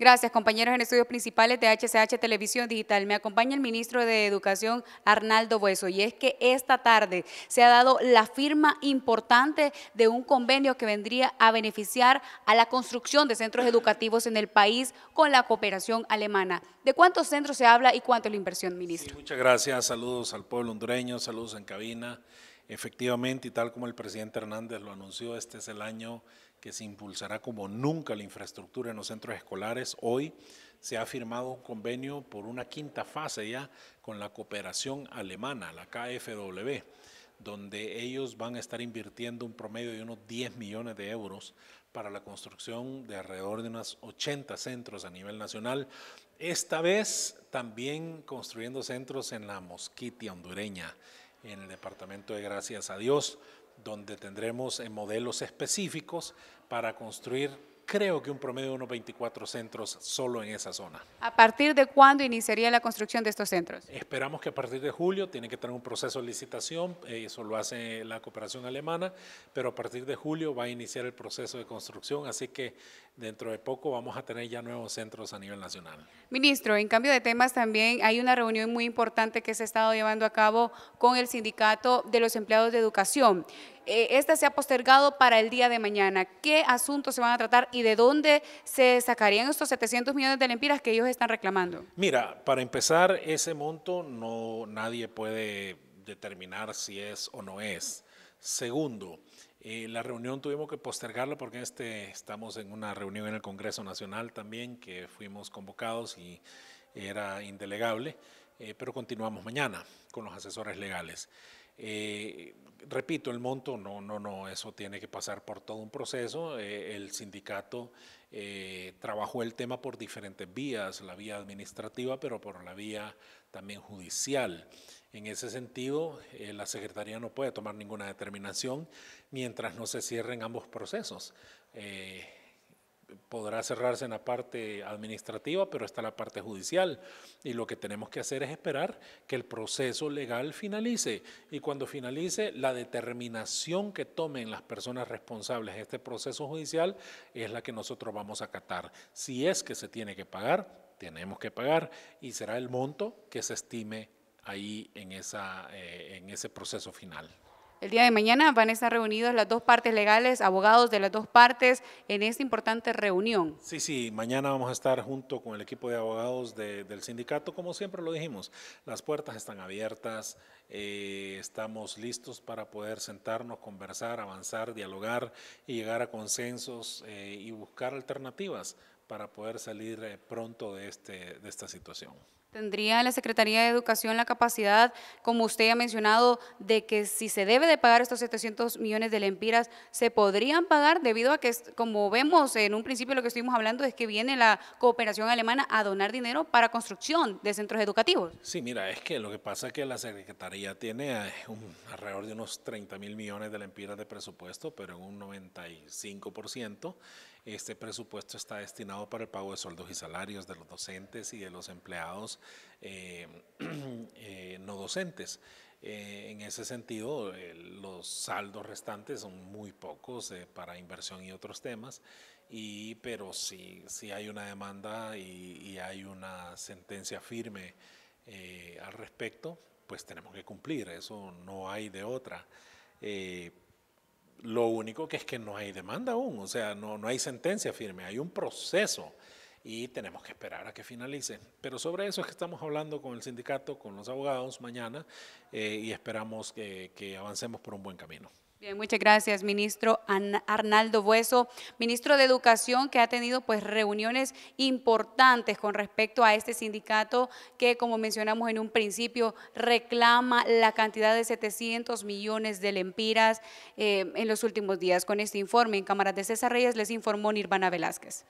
Gracias, compañeros en estudios principales de HCH Televisión Digital. Me acompaña el ministro de Educación, Arnaldo Bueso, y es que esta tarde se ha dado la firma importante de un convenio que vendría a beneficiar a la construcción de centros educativos en el país con la cooperación alemana. ¿De cuántos centros se habla y cuánto es la inversión, ministro? muchas gracias, saludos al pueblo hondureño, saludos en cabina. Efectivamente, y tal como el presidente Hernández lo anunció, este es el año que se impulsará como nunca la infraestructura en los centros escolares. Hoy se ha firmado un convenio por una quinta fase ya con la cooperación alemana, la KfW, donde ellos van a estar invirtiendo un promedio de unos 10 millones de euros para la construcción de alrededor de unos 80 centros a nivel nacional. Esta vez también construyendo centros en la mosquitia hondureña, en el departamento de Gracias a Dios donde tendremos eh, modelos específicos para construir, creo que un promedio de unos 24 centros solo en esa zona. ¿A partir de cuándo iniciaría la construcción de estos centros? Esperamos que a partir de julio, tiene que tener un proceso de licitación, eh, eso lo hace la cooperación alemana, pero a partir de julio va a iniciar el proceso de construcción, así que dentro de poco vamos a tener ya nuevos centros a nivel nacional. Ministro, en cambio de temas también hay una reunión muy importante que se ha estado llevando a cabo con el sindicato de los empleados de educación. Eh, este se ha postergado para el día de mañana. ¿Qué asuntos se van a tratar y de dónde se sacarían estos 700 millones de lempiras que ellos están reclamando? Mira, para empezar, ese monto no nadie puede determinar si es o no es. Segundo, eh, la reunión tuvimos que postergarla porque este, estamos en una reunión en el Congreso Nacional también, que fuimos convocados y era indelegable, eh, pero continuamos mañana con los asesores legales. Eh, repito, el monto, no, no, no, eso tiene que pasar por todo un proceso. Eh, el sindicato eh, trabajó el tema por diferentes vías, la vía administrativa, pero por la vía también judicial. En ese sentido, la Secretaría no puede tomar ninguna determinación mientras no se cierren ambos procesos podrá cerrarse en la parte administrativa, pero está la parte judicial. Y lo que tenemos que hacer es esperar que el proceso legal finalice. Y cuando finalice, la determinación que tomen las personas responsables de este proceso judicial es la que nosotros vamos a acatar. Si es que se tiene que pagar, tenemos que pagar y será el monto que se estime ahí en, eh, en ese proceso final. El día de mañana van a estar reunidas las dos partes legales, abogados de las dos partes, en esta importante reunión. Sí, sí, mañana vamos a estar junto con el equipo de abogados del sindicato, como siempre lo dijimos, las puertas están abiertas, eh, estamos listos para poder sentarnos, conversar, avanzar, dialogar y llegar a consensos eh, y buscar alternativas para poder salir eh, pronto de, este, de esta situación. ¿Tendría la Secretaría de Educación la capacidad, como usted ha mencionado, de que si se debe de pagar estos 700 millones de lempiras, se podrían pagar debido a que, como vemos en un principio lo que estuvimos hablando, es que viene la cooperación alemana a donar dinero para construcción de centros educativos? Sí, mira, es que lo que pasa es que la Secretaría tiene eh, alrededor de unos 30 mil millones de lempiras de presupuesto, pero en un 95% este presupuesto está destinado para el pago de sueldos y salarios de los docentes y de los empleados eh, eh, no docentes. Eh, en ese sentido, los saldos restantes son muy pocos para inversión y otros temas, pero si si hay una demanda y, hay una sentencia firme al respecto, pues tenemos que cumplir, eso no hay de otra. lo único que es que no hay demanda aún, o sea, no, no hay sentencia firme, hay un proceso y tenemos que esperar a que finalice. Pero sobre eso es que estamos hablando con el sindicato, con los abogados mañana eh, y esperamos que, avancemos por un buen camino. Bien, muchas gracias, ministro Arnaldo Bueso, ministro de Educación, que ha tenido pues reuniones importantes con respecto a este sindicato que, como mencionamos en un principio, reclama la cantidad de 700 millones de lempiras eh, en los últimos días. Con este informe en Cámara de César Reyes les informó Nirvana Velázquez.